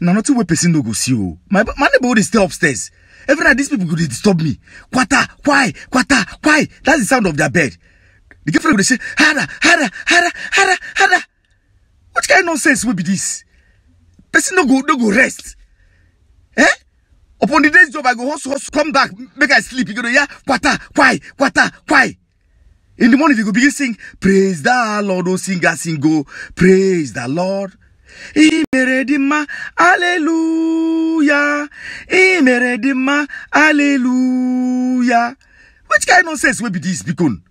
na nothing wey person no go see o oh. my my neighbor is stay upstairs every night these people go dey disturb me kwata kwai kwata kwai that's the sound of their bed the girlfriend go dey say hara hara hara hara hara which kind of nonsense wey be this person no go no go rest eh upon the day's job i go hustle hustle come back make i sleep you go dey hear kwata kwai kwata kwai in the morning you go begin sing praise the lord o singer sing o praise the lord. He made Hallelujah. He mere ma. Hallelujah. Which kind of sense will be this, Bikun?